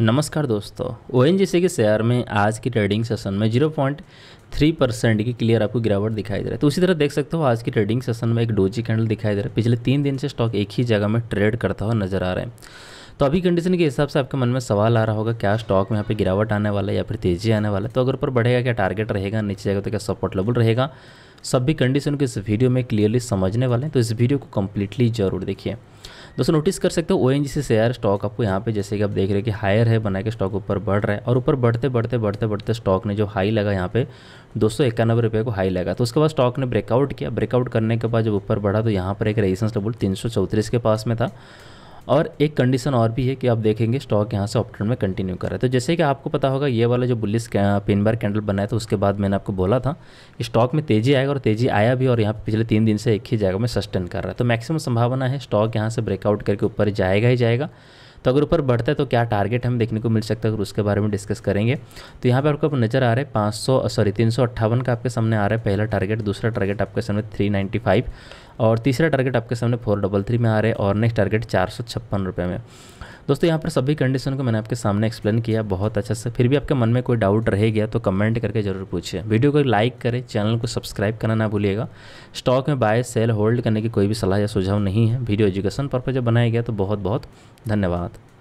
नमस्कार दोस्तों ओ के शेयर में आज की ट्रेडिंग सेशन में 0.3 परसेंट की क्लियर आपको गिरावट दिखाई दे रहा है तो उसी तरह देख सकते हो आज की ट्रेडिंग सेशन में एक डोजी कैंडल दिखाई दे रहा है पिछले तीन दिन से स्टॉक एक ही जगह में ट्रेड करता हुआ नजर आ रहा है तो अभी कंडीशन के हिसाब से आपके मन में सवाल आ रहा होगा क्या स्टॉक में यहाँ पर गिरावट आने वाला है या फिर तेजी आने वाला है तो अगर ऊपर बढ़ेगा क्या टारगेट रहेगा नीचे जाएगा तो क्या सपोर्ट लेवल रहेगा सभी कंडीशन को इस वीडियो में क्लियरली समझने वाले हैं तो इस वीडियो को कम्प्लीटली जरूर देखिए दोस्तों नोटिस कर सकते हो O N G C share stock आपको यहाँ पे जैसे कि आप देख रहे हैं कि हायर है बना के स्टॉक ऊपर बढ़ रहा है और ऊपर बढ़ते बढ़ते बढ़ते बढ़ते स्टॉक ने जो हाई लगा यहाँ पे दो सौ इक्यानवे रुपये को हाई लगा तो उसके बाद स्टॉक ने ब्रेकआउट किया ब्रेकआउट करने के बाद जब ऊपर बढ़ा तो यहाँ पर एक रेजिस्टेंस लेवल तीन सौ चौंतीस के पास में था और एक कंडीशन और भी है कि आप देखेंगे स्टॉक यहाँ से ऑप्टन में कंटिन्यू कर रहा है तो जैसे कि आपको पता होगा ये वाला जो बुलिस पिन बार कैंडल बना है तो उसके बाद मैंने आपको बोला था कि स्टॉक में तेजी आएगा और तेजी आया भी और यहाँ पिछले तीन दिन से एक ही जगह में सस्टेन कर रहा है तो मैक्सिमम संभावना है स्टॉक यहाँ से ब्रेकआउट करके ऊपर जाएगा ही जाएगा तो अगर ऊपर बढ़ता है तो क्या टारगेट हमें देखने को मिल सकता है अगर उसके बारे में डिस्कस करेंगे तो यहाँ पर आपको नज़र आ रहा है पाँच सौ सॉरी तीन सौ अट्ठावन का आपके सामने आ रहा है पहला टारगेट दूसरा टारगेट आपके सामने थ्री फाइव और तीसरा टारगेट आपके सामने फोर डबल थ्री में आ रहे है और नेक्स्ट टारगेट चार सौ छप्पन रुपये में दोस्तों यहाँ पर सभी कंडीशन को मैंने आपके सामने एक्सप्लेन किया बहुत अच्छा से फिर भी आपके मन में कोई डाउट रह गया तो कमेंट करके जरूर पूछिए वीडियो को लाइक करें चैनल को सब्सक्राइब करना ना भूलिएगा स्टॉक में बाय सेल होल्ड करने की कोई भी सलाह या सुझाव नहीं है वीडियो एजुकेशन पर्पज जब बनाया गया तो बहुत बहुत धन्यवाद